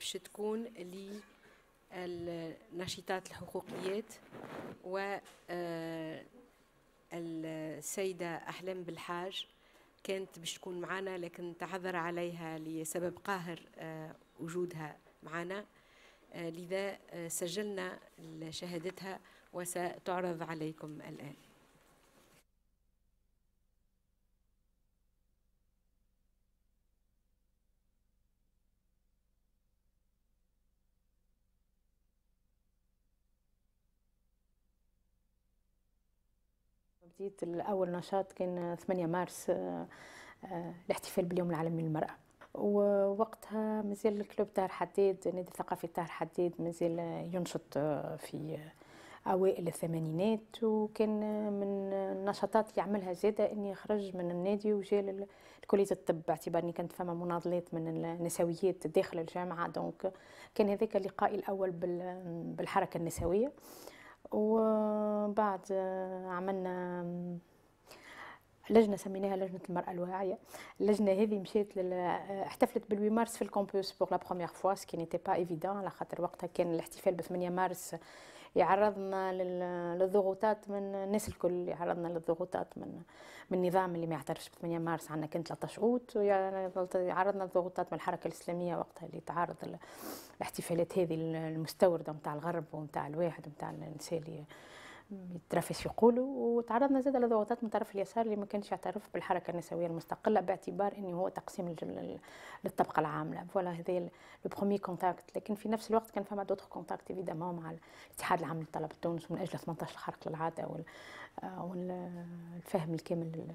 باش تكون للنشيطات الحقوقيات و آه، السيدة أحلام بالحاج كانت باش تكون معنا لكن تعذر عليها لسبب قاهر آه، وجودها معنا آه، لذا سجلنا شهادتها وستعرض عليكم الآن جديد الاول نشاط كان 8 مارس آه، آه، الاحتفال باليوم العالمي للمراه ووقتها مازال الكلوب تاع الحداد النادي الثقافي تاع الحداد مازال ينشط آه، في اوائل الثمانينات وكان من النشاطات اللي عملها زاده اني خرج من النادي وجا لكليه الطب باعتبار كانت فما مناضلات من النسويات داخل الجامعه دونك كان هذاك اللقائي الاول بالحركه النسويه وبعد آه، عملنا لجنه سميناها لجنه المراه الواعيه اللجنه هذه مشات لل... آه، احتفلت بال8 مارس في الكومبوس بوغ لا بروميير فوا سكي نيتي با ايفيدون على خاطر وقتها كان الاحتفال ب 8 مارس يعرضنا للضغوطات من الناس الكل يعرضنا للضغوطات من من النظام اللي ما يعترفش ب 8 مارس عندنا كان 13 اوت يعرضنا للضغوطات من الحركه الاسلاميه وقتها اللي تعرض الاحتفالات هذه المستورده نتاع الغرب ونتاع الواحد نتاع الانسان يترفس في قوله وتعرضنا زاد لضغوطات من طرف اليسار اللي ما كانش يعترف بالحركه النسويه المستقله باعتبار انه هو تقسيم للطبقه العامله فوالا هذه لو برومي كونتاكت لكن في نفس الوقت كان فما دوتر كونتاكت ايفيدامون مع الاتحاد العام للطلبه التونس من اجل 18 خارق للعاده آه، والفهم الكامل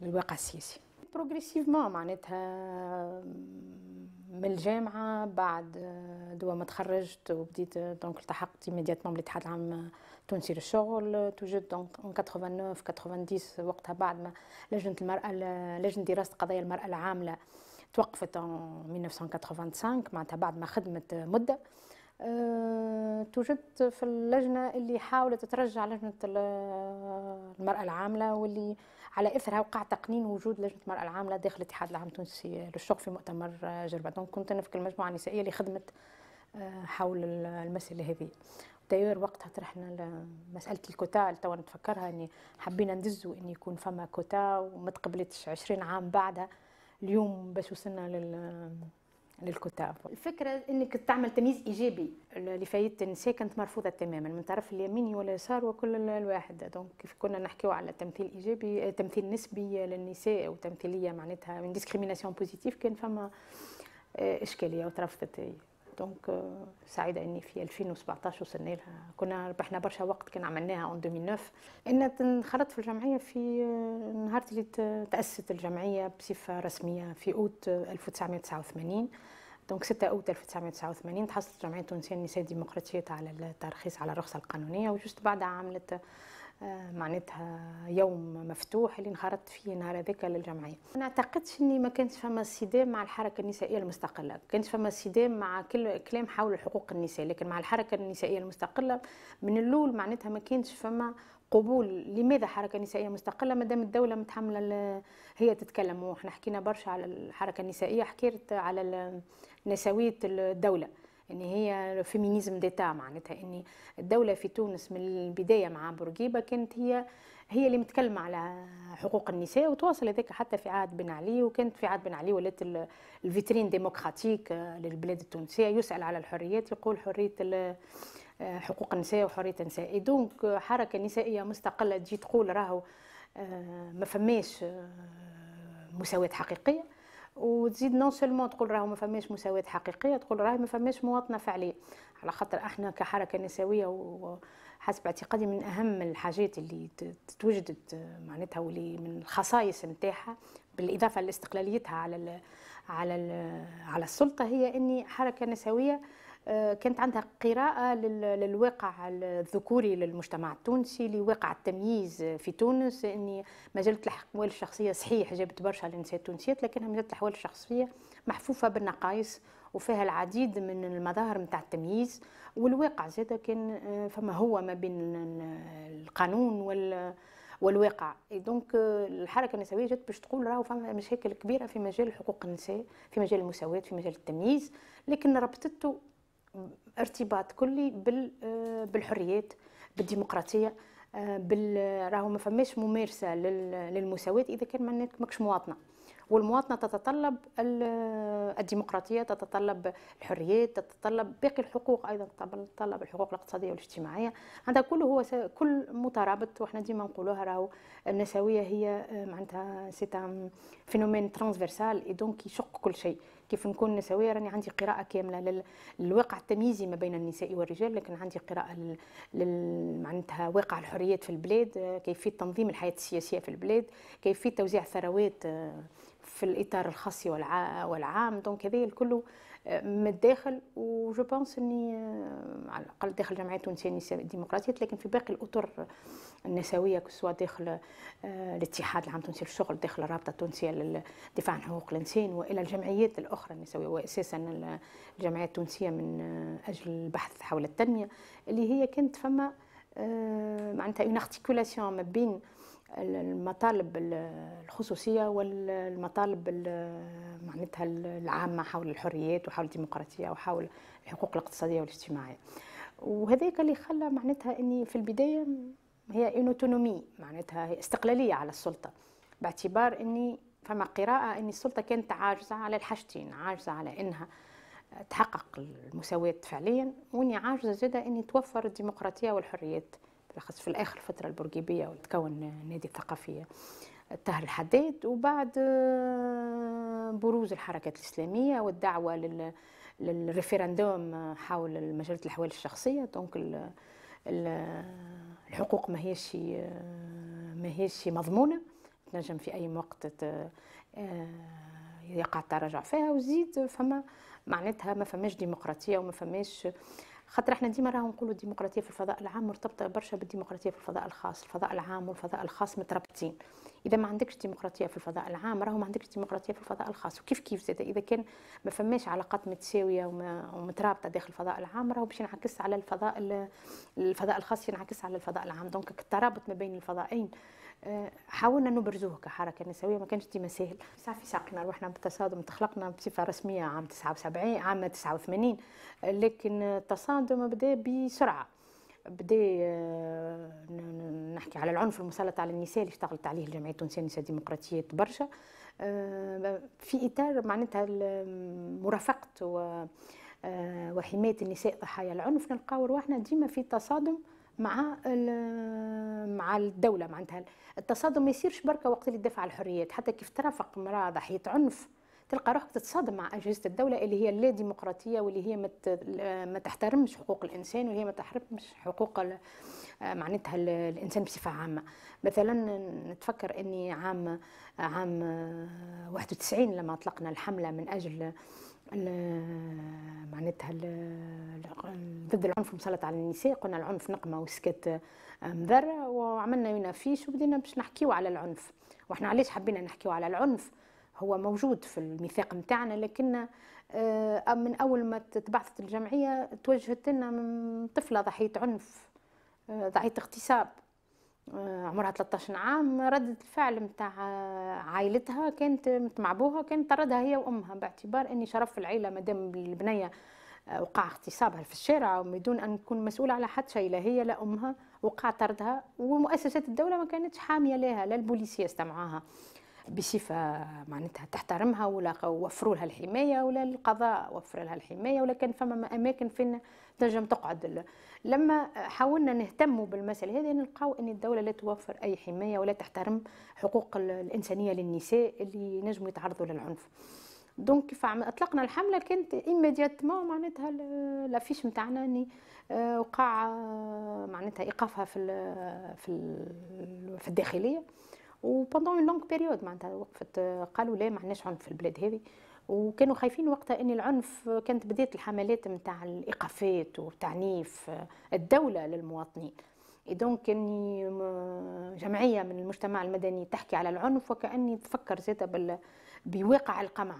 للواقع السياسي بروغريسيفمون معناتها من الجامعة بعد آه، دوا ما تخرجت وبديت دونك التحقت ايميدياتمون بالاتحاد العام التونسي للشغل توجد دونك 89 90 وقتها بعد ما لجنة المرأة لجنة دراسة قضايا المرأة العاملة توقفت 1985 معناتها بعد ما خدمت مدة آه، توجدت في اللجنة اللي حاولت ترجع لجنة آه، المرأة العاملة واللي على اثرها وقع تقنين وجود لجنه المراه العامله داخل الاتحاد العام التونسي للشغل في مؤتمر آه، جربتون كنت انا في المجموعه النسائيه اللي خدمت آه، حول المساله هذه داير وقتها طرحنا مساله الكوتا توا نتفكرها اني حبينا ندزو ان يكون فما كوتا وما تقبلتش 20 عام بعدها اليوم باش وصلنا لل للكتاب الفكره انك تعمل تمييز ايجابي لفايده النساء كانت مرفوضه تماما من طرف اليمين واليسار وكل الواحد دونك كيف كنا نحكيو على تمثيل ايجابي آه، تمثيل نسبي للنساء وتمثيليه معناتها من ديسكريميناسيون بوزيتيف كان فما آه، اشكاليه وترفضت دونك euh, سعيده اني في 2017 وصلنا لها كنا ربحنا برشا وقت كان عملناها اون 2009 انا انخرطت في الجمعيه في آه، نهار اللي تاسست الجمعيه بصفه رسميه في اوت 1989 دونك 6 اوت 1989 تحصلت جمعيه التونسيه النساء الديمقراطيه على الترخيص على الرخصه القانونيه وجست بعدها عملت آه، معناتها يوم مفتوح اللي انخرطت فيه نهار هذاك للجمعيه ما نعتقدش اني ما كانش فما صدام مع الحركه النسائيه المستقله كانش فما صدام مع كل كلام حول حقوق النساء لكن مع الحركه النسائيه المستقله من الاول معناتها ما كانش فما قبول لماذا حركه نسائيه مستقله ما دام الدوله متحمله هي تتكلم وحنا حكينا برشا على الحركه النسائيه حكيت على نسويه الدوله ان هي فيمينيزم ديتا معناتها ان الدوله في تونس من البدايه مع بورقيبه كانت هي هي اللي متكلمه على حقوق النساء وتواصل هذاك حتى في عهد بن علي وكانت في عهد بن علي ولات الفيترين ديموقراطيك آه، للبلاد التونسيه يسال على الحريات يقول حريه آه، حقوق النساء وحريه النساء دونك حركه نسائيه مستقله تجي تقول راهو آه، ما فماش مساواه حقيقيه وتزيد نون سولمون تقول راه ما فماش مساواه حقيقيه تقول راه ما فماش مواطنه فعليه على خاطر احنا كحركه نسويه وحسب اعتقادي من اهم الحاجات اللي توجدت معناتها واللي من الخصائص نتاعها بالاضافه لاستقلاليتها على ال على ال على السلطه هي اني حركه نسويه آه، كانت عندها قراءة للواقع الذكوري للمجتمع التونسي لواقع التمييز في تونس اني مجلة الاحوال الشخصية صحيح جابت برشا للنساء التونسيات لكنها مجلة الاحوال الشخصية محفوفة بالنقائص وفيها العديد من المظاهر نتاع التمييز والواقع زاد كان آه، فما هو ما بين القانون وال والواقع دونك آه، الحركه النسويه جات باش تقول راهو فما مشاكل كبيره في مجال حقوق النساء في مجال المساواه في مجال التمييز لكن ربطته ارتباط كلي آه، بالحريات بالديمقراطيه آه، بال راهو ما فماش ممارسه للمساواه اذا كان منك ماكش مواطنه والمواطنه تتطلب آه، الديمقراطيه تتطلب الحريات تتطلب باقي الحقوق ايضا تتطلب الحقوق الاقتصاديه والاجتماعيه هذا كله هو كل مترابط وحنا ديما نقولوها راهو النسويه هي معناتها سي فينومين ترانسفيرسال اي دونك يشق كل شيء كيف نكون نسويه راني عندي قراءه كامله للواقع التمييزي ما بين النساء والرجال لكن عندي قراءه معناتها واقع الحريات في البلاد كيفيه تنظيم الحياه السياسيه في البلاد كيفيه توزيع الثروات في الاطار الخاص والعام دونك هذا الكل آه، من الداخل وجو بونس اني آه، على الاقل داخل جمعيه تونسيه النساء الديمقراطيه لكن في باقي الاطر النسويه سواء داخل آه، الاتحاد العام التونسي للشغل داخل الرابطه التونسيه للدفاع عن حقوق الانسان والى الجمعيات الاخرى النسويه واساسا الجمعيه التونسيه من آه، اجل البحث حول التنميه اللي هي كانت فما آه، معناتها اون ارتيكولاسيون ما بين المطالب الخصوصيه والمطالب معناتها العامه حول الحريات وحول الديمقراطيه وحول الحقوق الاقتصاديه والاجتماعيه وهذاك اللي خلى معناتها اني في البدايه هي انوتونومي معناتها هي استقلاليه على السلطه باعتبار اني فما قراءه ان السلطه كانت عاجزه على الحاجتين عاجزه على انها تحقق المساواه فعليا واني عاجزه زادا اني توفر الديمقراطيه والحريات بالاخص في الاخر الفتره البرجيبيه وتكون نادي الثقافيه طاهر الحداد وبعد آه، بروز الحركات الاسلاميه والدعوه لل للريفيراندوم حول مجله الاحوال الشخصيه دونك الحقوق ما هيش ما هيش مضمونه تنجم في اي وقت يقع التراجع فيها وزيد فما معناتها ما فماش ديمقراطيه وما فماش خاطر احنا ديما راهو نقولوا الديمقراطيه في الفضاء العام مرتبطه برشا بالديمقراطيه في الفضاء الخاص الفضاء العام والفضاء الخاص مترابطين اذا ما عندكش ديمقراطيه في الفضاء العام راهو ما عندكش ديمقراطيه في الفضاء الخاص وكيف كيف زاد اذا كان ما فماش علاقات متساويه ومترابطه داخل الفضاء العام راهو باش ينعكس على الفضاء الفضاء الخاص ينعكس على الفضاء العام دونك الترابط ما بين الفضائين آه، حاولنا نبرزوه كحركه نسويه ما كانش ديما ساهل صافي ساقنا روحنا بالتصادم تخلقنا بصفه رسميه عام 79 عام 89 لكن التصادم بدا بسرعه بدي آه، نحكي على العنف المسلط على النساء اللي اشتغلت عليه الجمعيه التونسيه للنساء الديمقراطيه برشا آه، في اطار معناتها مرافقه آه، وحمايه النساء ضحايا العنف نلقاو رواحنا ديما في تصادم مع مع الدوله معناتها التصادم ما يصيرش بركه وقت اللي تدافع على الحريات حتى كيف ترافق امراه ضحيه عنف تلقى روحك تتصادم مع اجهزه الدوله اللي هي لا ديمقراطيه واللي هي ما تحترمش حقوق الانسان وهي ما تحترمش حقوق آه، معناتها الانسان بصفه عامه مثلا نتفكر اني عام عام 91 آه، لما اطلقنا الحمله من اجل معناتها ضد العنف المسلط على النساء قلنا العنف نقمه وسكت آه، مذره وعملنا ينافيش وبدينا باش نحكيو على العنف واحنا علاش حبينا نحكيو على العنف هو موجود في الميثاق نتاعنا لكن آه، من اول ما تبعثت الجمعيه توجهت لنا من طفله ضحيه عنف آه، ضحيه اغتصاب آه، عمرها 13 عام ردة الفعل نتاع عائلتها كانت مع بوها كانت طردها هي وامها باعتبار اني شرف العيله مادام البنيه وقع اغتصابها في الشارع بدون ان تكون مسؤوله على حد شيء لا هي لا امها وقع طردها ومؤسسات الدوله ما كانتش حاميه لها لا البوليسيه استمعاها بصفه معناتها تحترمها ولا وفروا لها الحمايه ولا القضاء وفر لها الحمايه ولا كان فما اماكن فين تنجم تقعد لما حاولنا نهتموا بالمساله هذه نلقاو ان الدوله لا توفر اي حمايه ولا تحترم حقوق الانسانيه للنساء اللي ينجموا يتعرضوا للعنف دونك كيف اطلقنا الحمله كانت ايميدياتمون معناتها لافيش نتاعنا اني آه، وقع آه، معناتها ايقافها في في الداخليه وبندون اون لونغ بيريود معناتها وقفت آه، قالوا لا ما عندناش عنف في البلاد هذه وكانوا خايفين وقتها ان العنف آه، كانت بدات الحملات نتاع الايقافات وتعنيف آه، الدوله للمواطنين دونك كاني جمعيه من المجتمع المدني تحكي على العنف وكاني تفكر بال... بواقع القمع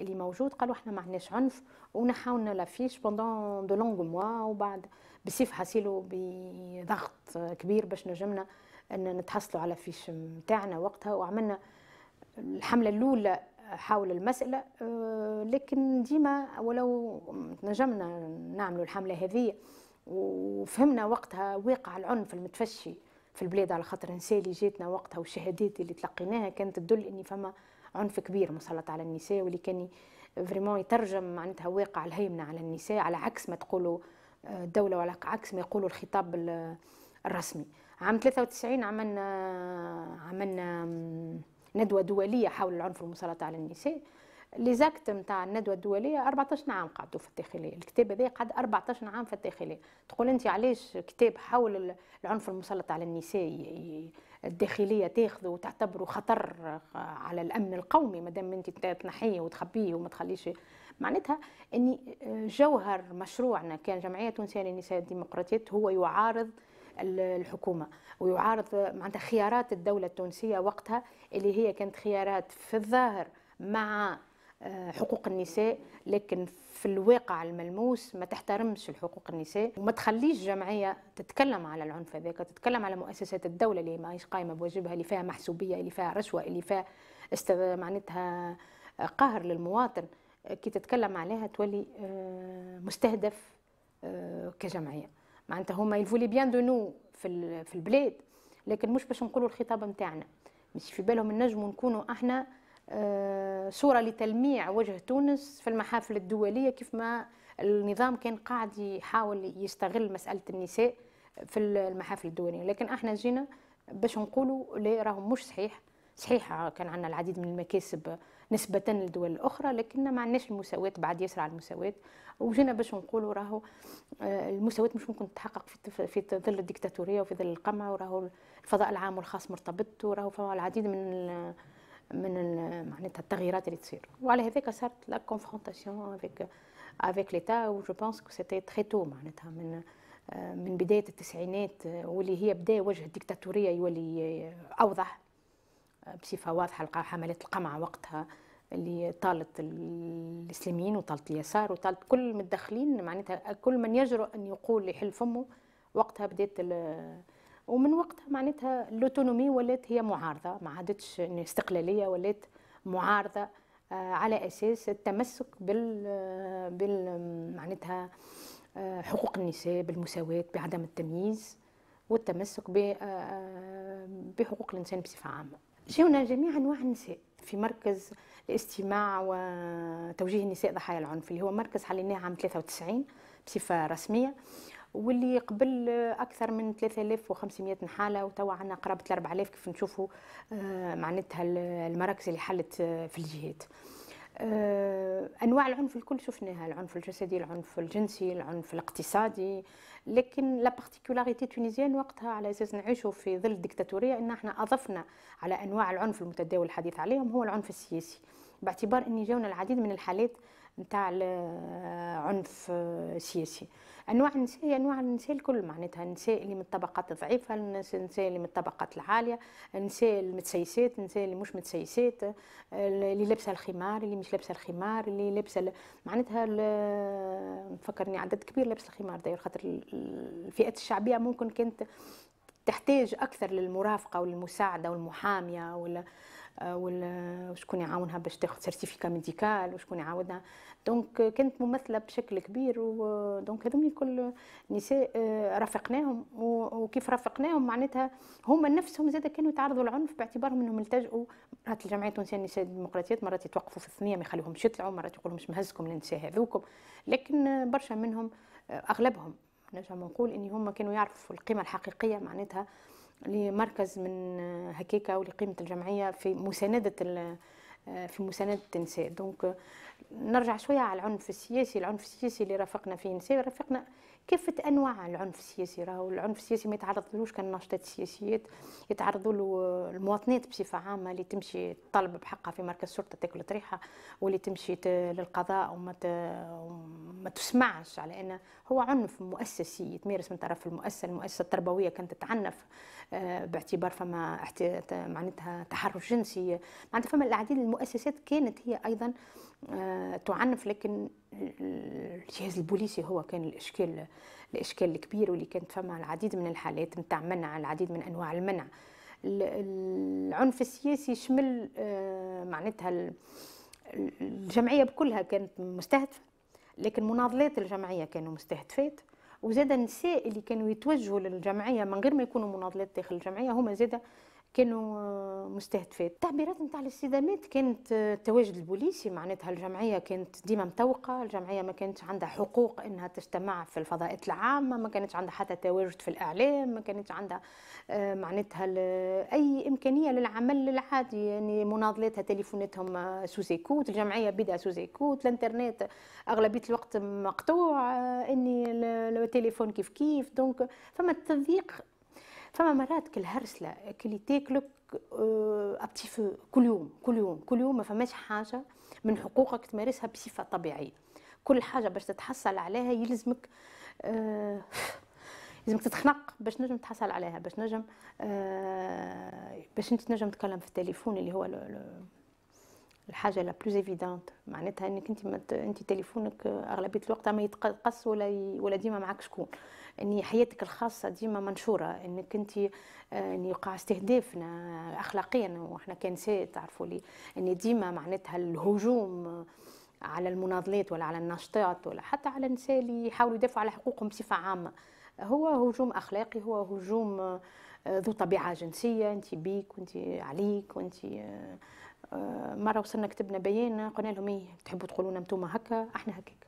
اللي موجود قالوا احنا ما عندناش عنف ونحاولنا لافيش بوندون دو لونغ موا وبعد بصيف حاسيلو بضغط كبير باش نجمنا ان نتحصلوا على فيش نتاعنا وقتها وعملنا الحمله الاولى حول المساله آه، لكن ديما ولو نجمنا نعملوا الحمله هذه وفهمنا وقتها واقع العنف المتفشي في البلاد على خاطر النساء اللي جاتنا وقتها والشهادات اللي تلقيناها كانت تدل ان فما عنف كبير مسلط على النساء واللي كان فريمون يترجم معناتها واقع الهيمنه على النساء على عكس ما تقولوا آه، الدوله وعلى عكس ما يقولوا الخطاب الرسمي عام 93 عملنا عملنا ندوه دوليه حول العنف والمسلطه على النساء لي زاكت نتاع الندوه الدوليه 14 عام قعدوا في الداخليه الكتاب هذا قعد 14 عام في الداخليه تقول انت علاش كتاب حول العنف المسلط على النساء الداخليه تاخذه وتعتبره خطر آه، على الامن القومي ما دام انت تنحيه وتخبيه وما تخليش معناتها ان آه، جوهر مشروعنا كان جمعيه تونسيه للنساء الديمقراطيات هو يعارض الحكومه ويعارض معناتها خيارات الدوله التونسيه وقتها اللي هي كانت خيارات في الظاهر مع آه، حقوق النساء لكن في الواقع الملموس ما تحترمش الحقوق النساء وما تخليش جمعية تتكلم على العنف هذاك تتكلم على مؤسسات الدولة اللي ماهيش قايمة بواجبها اللي فيها محسوبية اللي فيها رشوة اللي فيها استغ... معناتها آه، قهر للمواطن كي تتكلم عليها تولي آه، مستهدف كجمعيه معناتها هما يلفولي بيان دو نو في في البلاد لكن مش باش نقولوا الخطاب نتاعنا مش في بالهم النجم نكونوا احنا آه، صوره لتلميع وجه تونس في المحافل الدوليه كيف ما النظام كان قاعد يحاول يستغل مساله النساء في المحافل الدوليه لكن احنا جينا باش نقولوا لا راهو مش صحيح صحيح كان عندنا العديد من المكاسب نسبة للدول الأخرى لكن ما عندناش المساواة بعد يسرع المساواة وجينا باش نقولوا راهو آه، المساواة مش ممكن تتحقق في في ظل الديكتاتورية وفي ظل القمع وراهو الفضاء العام والخاص مرتبط وراهو فما العديد من من معناتها التغييرات اللي تصير وعلى هذاك صارت لا كونفرونتاسيون افيك افيك ليتا و جو بونس كو سيتي تري تو معناتها من آه، من بدايه التسعينات آه، واللي هي بدا وجه الديكتاتوريه يولي اوضح بصفه واضحه لقى حملات القمع وقتها اللي طالت الاسلاميين وطالت اليسار وطالت كل متدخلين معناتها كل من يجرؤ ان يقول يحل فمه وقتها بدات ومن وقتها معناتها الاوتونومي ولات هي معارضه ما عادتش استقلاليه ولات معارضه آه، على اساس التمسك بال آه، بال معناتها آه، حقوق النساء بالمساواه بعدم التمييز والتمسك بحقوق الانسان بصفه عامه جاونا جميع انواع النساء في مركز الاستماع وتوجيه النساء ضحايا العنف اللي هو مركز حليناه عام 93 بصفه رسميه واللي قبل اكثر من 3500 حاله وتوا عندنا قرابه 4000 كيف نشوفوا آه، معناتها المراكز اللي حلت آه، في الجهات. آه، انواع العنف الكل شفناها العنف الجسدي العنف الجنسي العنف الاقتصادي لكن لا بارتيكولاريتي تونيزيان وقتها على اساس نعيشوا في ظل الدكتاتوريه ان احنا اضفنا على انواع العنف المتداول الحديث عليهم هو العنف السياسي باعتبار ان جاونا العديد من الحالات نتاع العنف السياسي انواع النساء انواع النساء الكل معناتها النساء اللي من الطبقات الضعيفه النساء اللي من الطبقات العاليه النساء المتسيسات النساء اللي مش متسيسات اللي لابسه الخمار اللي مش لابسه الخمار اللي لابسه معناتها نفكر عدد كبير لابس الخمار داير خاطر الفئات الشعبيه ممكن كانت تحتاج اكثر للمرافقه والمساعده والمحاميه ولا آه، وشكون يعاونها باش تاخذ سيرتيفيكا ميديكال وشكون يعاونها دونك كانت ممثله بشكل كبير ودونك هذوما الكل نساء آه، رافقناهم وكيف رافقناهم معناتها هما نفسهم زاد كانوا يتعرضوا للعنف باعتبارهم انهم التجؤوا مرات الجمعيه التونسيه للنساء الديمقراطيات مرات يتوقفوا في الثنيه ما يخليهمش يطلعوا مرات يقولوا مش مهزكم للنساء هذوكم لكن برشا منهم آه، اغلبهم نجم نقول ان هما كانوا يعرفوا القيمه الحقيقيه معناتها لمركز من هكيكا ولقيمة الجمعية في مساندة في مساندة النساء دونك نرجع شوية على العنف السياسي العنف السياسي اللي رافقنا فيه النساء رافقنا كافة أنواع العنف السياسي راهو العنف السياسي ما يتعرضلوش كان ناشطات السياسيات يتعرضوا له المواطنات بصفة عامة اللي تمشي تطالب بحقها في مركز شرطة تاكل طريحة واللي تمشي للقضاء وما ت... ما تسمعش على أنه هو عنف مؤسسي يتمارس من طرف المؤسسة المؤسسة التربوية كانت تتعنف آه، باعتبار فما معناتها تحرش جنسي معناتها فما العديد المؤسسات كانت هي ايضا آه، تعنف لكن الجهاز البوليسي هو كان الاشكال الاشكال الكبير واللي كانت فما العديد من الحالات نتاع منع العديد من انواع المنع العنف السياسي شمل آه، معناتها الجمعيه بكلها كانت مستهدفه لكن مناضلات الجمعيه كانوا مستهدفات وزاد النساء اللي كانوا يتوجهوا للجمعيه من غير ما يكونوا مناضلات داخل الجمعيه هما زاد كانوا مستهدفات تعبيرات نتاع الاستدامات كانت التواجد البوليسي معناتها الجمعيه كانت ديما متوقه الجمعيه ما كانتش عندها حقوق انها تجتمع في الفضاءات العامه ما كانتش عندها حتى تواجد في الاعلام ما كانتش عندها آه، معناتها اي امكانيه للعمل العادي يعني مناضلاتها تليفوناتهم سوزيكوت آه، الجمعيه بدا سوزيكوت الانترنت اغلبيه الوقت مقطوع آه، اني التليفون كيف كيف دونك فما تضييق فما مرات كل هرسله كل تاكلك ابتي آه، كل يوم كل يوم كل يوم ما فماش حاجه من حقوقك تمارسها بصفه طبيعيه كل حاجه باش تتحصل عليها يلزمك آه يلزمك تتخنق باش نجم تحصل عليها باش نجم آه باش انت نجم تتكلم في التليفون اللي هو الـ الـ الحاجه لا بلوز ايفيدانت معناتها انك انت انت تليفونك اغلبيه الوقت ما يتقص ولا ي... ولا ديما معك شكون ان حياتك الخاصه ديما منشوره انك انت آه، ان يقع استهدافنا اخلاقيا واحنا كنساء تعرفوا لي ان ديما معناتها الهجوم على المناضلات ولا على الناشطات ولا حتى على النساء اللي يحاولوا يدافعوا على حقوقهم بصفه عامه هو هجوم اخلاقي هو هجوم آه، ذو طبيعه جنسيه انت بيك وانت عليك وانت آه، مره وصلنا كتبنا بيان قلنا لهم ايه تحبوا تقولوا لنا انتم هكا احنا هكاك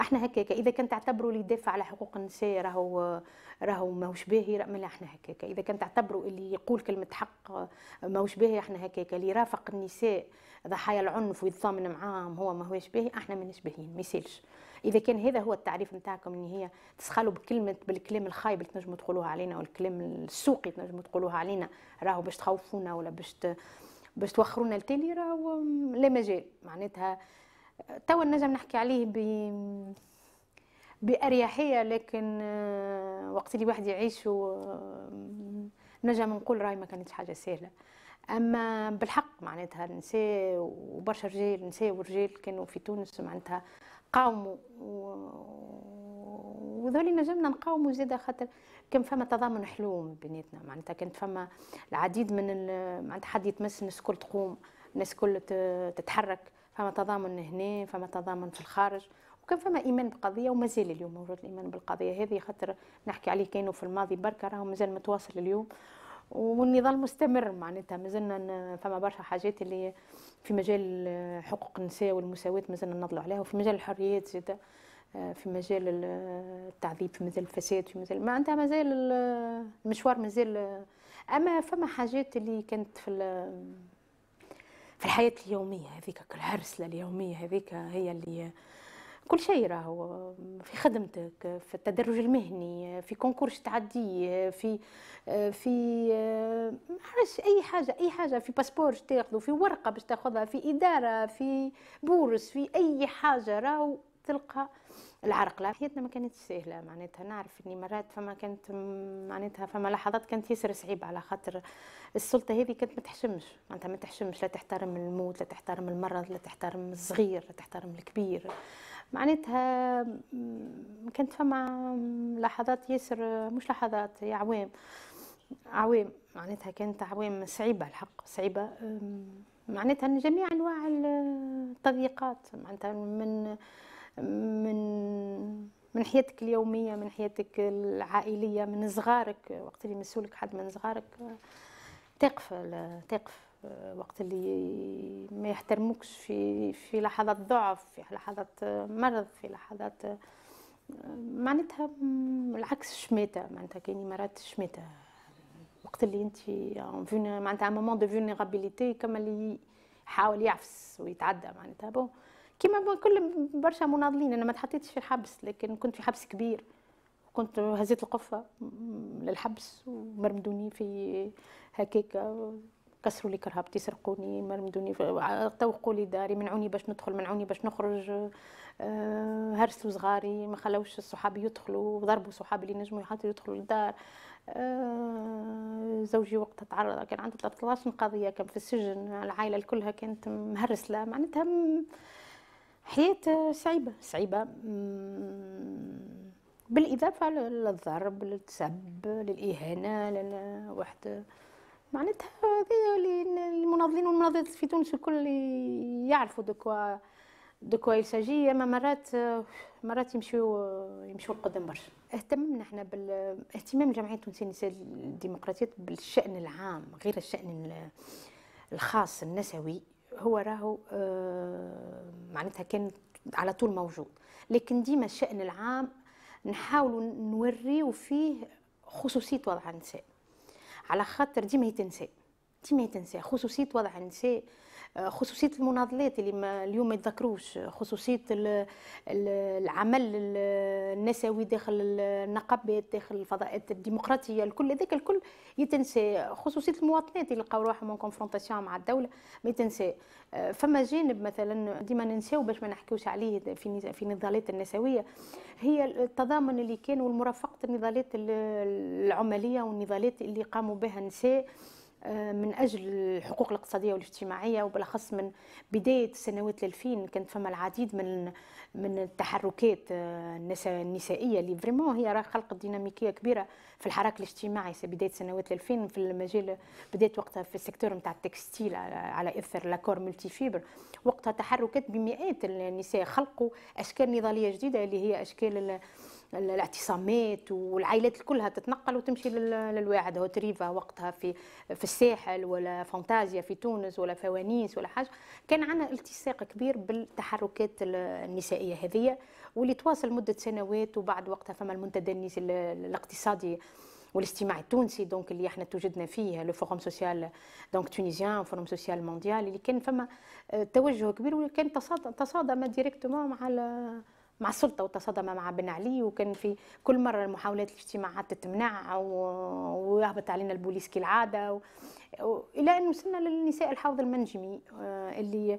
احنا هكاك اذا كان تعتبروا اللي يدافع على حقوق النساء راهو راهو ماهوش باهي ملا احنا هكاك اذا كان تعتبروا اللي يقول كلمه حق ماهوش باهي احنا هكاك اللي يرافق النساء ضحايا العنف ويتضامن معاهم هو ماهوش باهي احنا ماناش باهيين ما يسالش اذا كان هذا هو التعريف نتاعكم ان هي تسخلوا بكلمه بالكلام الخايب اللي تنجموا تقولوها علينا والكلام السوقي اللي تنجموا تقولوها علينا راهو باش تخوفونا ولا باش باش توخرونا لتالي راهو لا مجال معناتها توا نجم نحكي عليه ب بأريحية لكن آه، وقت اللي واحد يعيش آه، نجم نقول راي ما كانتش حاجة سهلة اما بالحق معناتها النساء وبرشا رجال النساء والرجال كانوا في تونس معناتها قاوموا وذولي نجمنا نقاوموا زيادة خاطر كان فما تضامن حلوم بيناتنا معناتها كانت فما العديد من معناتها حد يتمس الناس الكل تقوم الناس الكل تتحرك فما تضامن هنا فما تضامن في الخارج وكان فما ايمان بالقضيه ومازال اليوم موجود الايمان بالقضيه هذه خاطر نحكي عليه كانوا في الماضي بركه راهو مازال متواصل اليوم والنضال مستمر معناتها مازلنا فما برشا حاجات اللي في مجال حقوق النساء والمساواه مازلنا نضلوا عليها وفي مجال الحريات زاد آه، في مجال التعذيب في مجال الفساد في مجال معناتها مازال المشوار مازال آه، اما فما حاجات اللي كانت في الحياة اليومية هذيك الهرسلة اليومية هذيك هي اللي كل شيء راهو في خدمتك في التدرج المهني في كونكورش تعديه في في معرفش اي حاجه اي حاجه في باسبور باش تاخذه في ورقه باش تاخذها في اداره في بورس في اي حاجه راهو تلقى العرق لا حياتنا ما كانت سهله معناتها نعرف اني مرات فما كانت معناتها فما لحظات كانت ياسر صعيبه على خاطر السلطه هذه كانت ما تحشمش معناتها ما تحشمش لا تحترم الموت لا تحترم المرض لا تحترم الصغير لا تحترم الكبير معناتها كانت فما لحظات ياسر مش لحظات هي عوام عوام معناتها كانت عوام صعيبه الحق صعيبه معناتها جميع انواع التضييقات معناتها من من من حياتك اليوميه من حياتك العائليه من صغارك وقت اللي مسولك حد من صغارك تقف تقف آه، وقت اللي ما يحترموكش في في لحظات ضعف في لحظات آه، مرض في لحظات آه، معناتها العكس شميتة معناتها كاين مرات شميتة وقت اللي انت معناتها مومون دو فيونيرابيليتي كما اللي يحاول يعفس ويتعدى معناتها بون كيما كل برشا مناضلين انا ما تحطيتش في حبس لكن كنت في حبس كبير كنت هزيت القفه للحبس ومرمدوني في هكاك كسروا لي كرهبتي سرقوني مرمدوني طوقوا لي داري منعوني باش ندخل منعوني باش نخرج آه، هرسوا صغاري ما خلوش صحابي يدخلوا وضربوا صحابي اللي نجموا يحطوا يدخلوا للدار آه، زوجي وقتها تعرض كان عنده 13 قضيه كان في السجن العائله كلها كانت مهرسله معناتها حياة صعيبة صعيبة بالإضافة للضرب للتسب للإهانة لنا واحد معناتها هذه المناضلين والمناضلات في تونس الكل يعرفوا دوكوا دوكوا يساجي اما مرات مرات يمشيو يمشيو القدم برشا اهتممنا احنا بالاهتمام جمعيه تونسيه النساء الديمقراطيه بالشان العام غير الشان الخاص النسوي هو راهو آه، معناتها كان على طول موجود لكن ديما الشأن العام نحاول نوريو فيه خصوصية وضع النساء على خاطر ديما يتنسى ديما يتنسى خصوصية وضع النساء خصوصيه المناضلات اللي ما اليوم ما يتذكروش خصوصيه العمل النسوي داخل النقابات داخل الفضاءات الديمقراطيه الكل هذاك الكل يتنسى خصوصيه المواطنات اللي لقاو روحهم كونفرونتاسيون مع الدوله ما يتنسى آه، فما جانب مثلا ديما ننساو باش ما نحكيوش عليه في في النضالات النسويه هي التضامن اللي كان والمرافقه النضالات العماليه والنضالات اللي قاموا بها النساء آه، من اجل الحقوق الاقتصاديه والاجتماعيه وبالاخص من بدايه سنوات 2000 كانت فما العديد من من التحركات آه، النسائيه اللي فريمون هي راه خلقت ديناميكيه كبيره في الحراك الاجتماعي في بدايه سنوات 2000 في المجال بدات وقتها في السيكتور نتاع التكستيل على اثر لاكور ملتي فيبر وقتها تحركات بمئات النساء خلقوا اشكال نضاليه جديده اللي هي اشكال الاعتصامات والعائلات كلها تتنقل وتمشي للواعد هو تريفا وقتها في في الساحل ولا فانتازيا في تونس ولا فوانيس ولا حاجه كان عندنا التصاق كبير بالتحركات النسائيه هذه واللي تواصل مده سنوات وبعد وقتها فما المنتدى النسائي الاقتصادي والاجتماع التونسي دونك اللي احنا توجدنا فيه لو فورم سوسيال دونك تونيزيان فورم سوسيال مونديال اللي كان فما توجه كبير وكان تصادم تصادم ديريكتومون مع مع السلطه وتصادم مع بن علي وكان في كل مره المحاولات الاجتماعات تتمنع ويهبط علينا البوليس كالعاده و... و... الى ان وصلنا للنساء الحوض المنجمي آه، اللي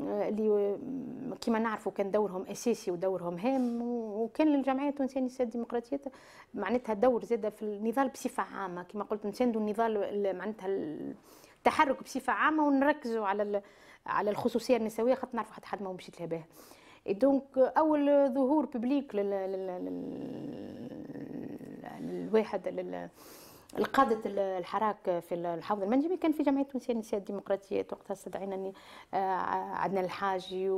آه، اللي آه، كما نعرفوا كان دورهم اساسي ودورهم هام وكان للجمعيه التونسيه للنساء الديمقراطيه معناتها دور زاده في النضال بصفه عامه كما قلت نساندوا النضال معناتها التحرك بصفه عامه ونركزوا على على الخصوصيه النسويه خاطر نعرفوا حتى حد ما مشيت لها بها دونك euh, اول ظهور ببليك للواحد يعني لل... القادة الحراك في الحوض المنجمي كان في جمعية تونسية النساء الديمقراطية وقتها استدعينا آه، عدنا الحاجي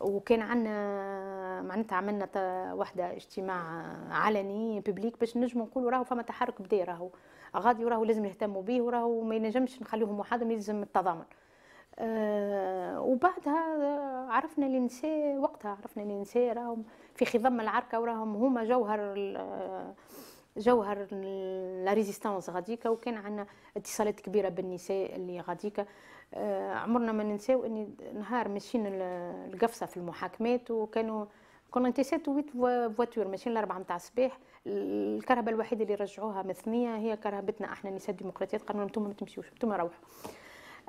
وكان عندنا معناتها عملنا واحدة اجتماع علني بيبليك باش نجموا نقولوا راهو فما تحرك بدا راهو غادي وراهو لازم نهتموا به وراهو ما ينجمش نخليهم وحدهم يلزم التضامن آه وبعدها عرفنا النساء وقتها عرفنا النساء راهم في خضم العركه وراهم هما جوهر جوهر لا ريزيستانس غاديكا وكان عندنا اتصالات كبيره بالنساء اللي غاديكا آه عمرنا ما ننساو اني نهار ماشيين القفصه في المحاكمات وكانوا كنا انتسات ويت فواتور ماشيين الاربعه نتاع الصباح الكرهبه الوحيده اللي رجعوها مثنيه هي كرهبتنا احنا النساء الديمقراطيات قالوا لهم انتم ما تمشيوش انتم روحوا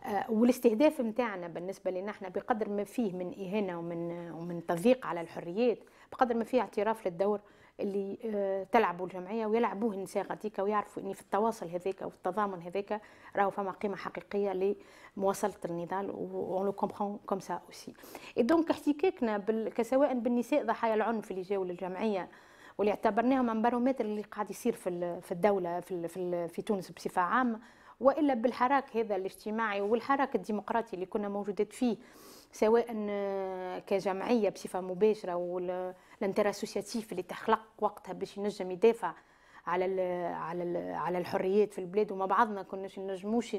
آه، والاستهداف نتاعنا بالنسبه لنا احنا بقدر ما فيه من اهانه ومن ومن تضييق على الحريات بقدر ما فيه اعتراف للدور اللي آه، تلعبوا الجمعيه ويلعبوه النساء غاديكا ويعرفوا ان في التواصل هذاك وفي التضامن هذاك راهو فما قيمه حقيقيه لمواصله النضال ونو لو كومبرون كوم سا اوسي دونك احتكاكنا كسواء بالنساء ضحايا العنف اللي جاوا للجمعيه واللي اعتبرناهم من بارومتر اللي قاعد يصير في في الدوله في في, في تونس بصفه عامه والا بالحراك هذا الاجتماعي والحراك الديمقراطي اللي كنا موجودات فيه سواء آه، كجمعيه بصفه مباشره والانتر اسوسياتيف اللي تخلق وقتها باش ينجم يدافع على الـ على الـ على الحريات في البلاد وما بعضنا كناش نجموش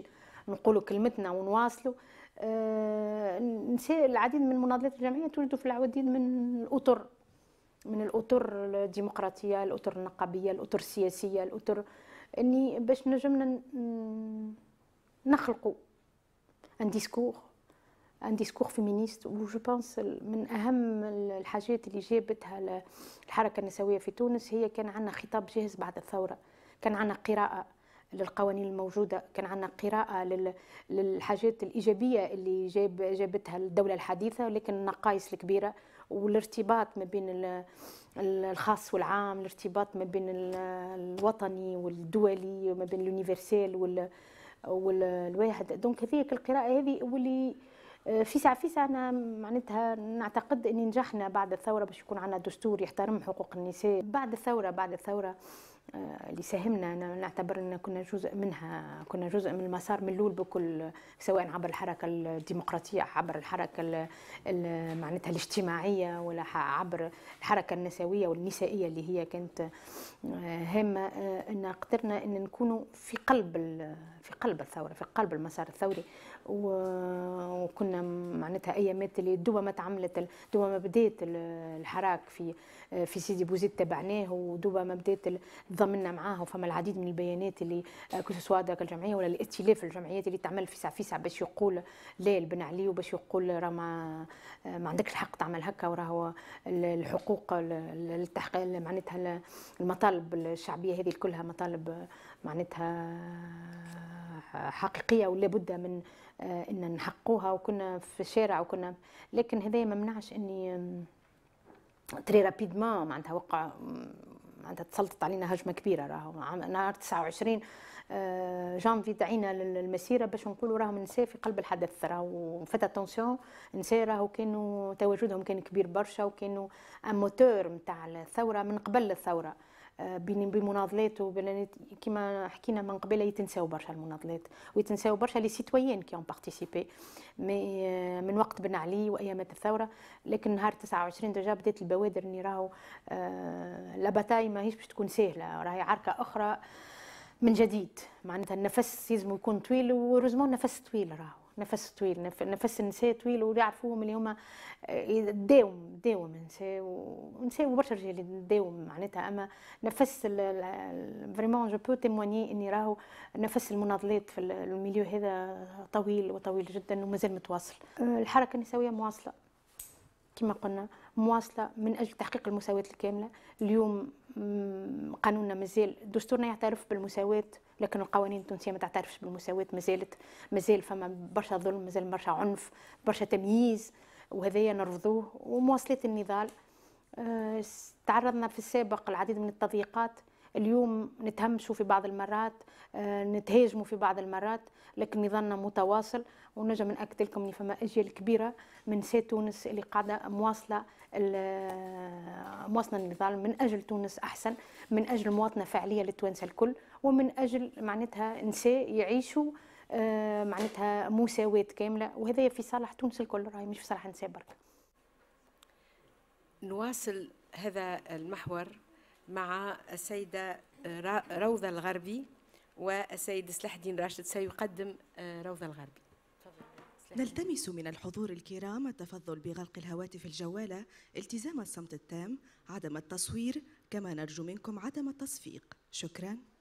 نقولوا كلمتنا ونواصلوا آه العديد من المناضلات الجمعيه تولد في العديد من الاطر من الاطر الديمقراطيه الاطر النقابيه الاطر السياسيه الاطر اني باش نجمنا نخلقوا ان ديسكور ان ديسكور فيمينيست وجو بونس من اهم الحاجات اللي جابتها الحركه النسويه في تونس هي كان عندنا خطاب جاهز بعد الثوره كان عندنا قراءه للقوانين الموجوده كان عندنا قراءه للحاجات الايجابيه اللي جاب جابتها الدوله الحديثه لكن النقائص الكبيره والارتباط ما بين الخاص والعام الارتباط ما بين الوطني والدولي وما بين اليونيفرسال والواحد دونك هذيك القراءه هذه واللي آه، في ساعة في ساعة أنا معناتها نعتقد أن نجحنا بعد الثورة باش يكون عندنا دستور يحترم حقوق النساء بعد الثورة بعد الثورة آه، اللي ساهمنا نعتبر ان كنا جزء منها كنا جزء من المسار من الاول بكل سواء عبر الحركه الديمقراطيه عبر الحركه معناتها الاجتماعيه ولا عبر الحركه النسويه والنسائيه اللي هي كانت آه، هامه آه، ان قدرنا ان نكونوا في قلب في قلب الثوره في قلب المسار الثوري وكنا معناتها ايامات اللي دوبا ما تعملت دوبا ما بدات الحراك في في سيدي بوزيد تبعناه ودوا ما بدات تضامنا معاه وفما العديد من البيانات اللي آه، كل داك الجمعيه ولا الائتلاف الجمعيات اللي تعمل في فيسع باش يقول لا البن علي وباش يقول راه ما آه، ما عندكش الحق تعمل هكا وراهو الحقوق التحقيق معناتها المطالب الشعبيه هذه كلها مطالب معناتها حقيقيه ولا بد من آه، ان نحقوها وكنا في الشارع وكنا لكن هذايا ما منعش اني تري رابيدمون معناتها وقع معناتها تسلطت علينا هجمه كبيره راهو نهار 29 آه، جانفي دعينا للمسيره باش نقولوا راهم نساء في قلب الحدث راهو فات اتونسيون نساء راهو كانوا تواجدهم كان كبير برشا وكانوا آه، موتور نتاع الثوره من قبل الثوره آه، بمناضلات كما حكينا من قبل يتنساو برشا المناضلات ويتنساو برشا لي سيتويان كي اون بارتيسيبي مي من وقت بن علي وايامات الثوره لكن نهار 29 ديجا بدات البوادر اللي راهو آه، باتاي ماهيش باش تكون سهله راهي عركه اخرى من جديد معناتها النفس يلزم يكون طويل وروزمون النفس طويل راهو نفس طويل نفس النساء طويل ويعرفوهم اللي هما آه، داوم داوم نساء ونساء وبرشا رجال داوم معناتها اما نفس فريمون جو بو تيمواني اني راهو نفس المناضلات في الميليو هذا طويل وطويل جدا ومازال متواصل آه، الحركه النسويه مواصله كما قلنا مواصله من اجل تحقيق المساواه الكامله اليوم قانوننا مازال دستورنا يعترف بالمساواه لكن القوانين التونسيه ما تعترفش بالمساواه مازالت مازال فما برشا ظلم مازال برشا عنف برشا تمييز وهذايا نرفضوه ومواصله النضال آه، تعرضنا في السابق العديد من التضييقات اليوم نتهمشوا في بعض المرات آه، نتهاجموا في بعض المرات لكن نظامنا متواصل ونجم نأكد لكم ان فما اجيال كبيره من سي تونس اللي قاعده مواصله مواطنة النضال من أجل تونس أحسن من أجل مواطنة فعلية للتوانسة الكل ومن أجل معناتها نساء يعيشوا آه، معناتها مساواة كاملة وهذا في صالح تونس الكل راهي مش في صالح نساء برك نواصل هذا المحور مع السيدة روضة الغربي والسيد سلاح الدين راشد سيقدم آه، روضة الغربي نلتمس من الحضور الكرام التفضل بغلق الهواتف الجوالة التزام الصمت التام عدم التصوير كما نرجو منكم عدم التصفيق شكراً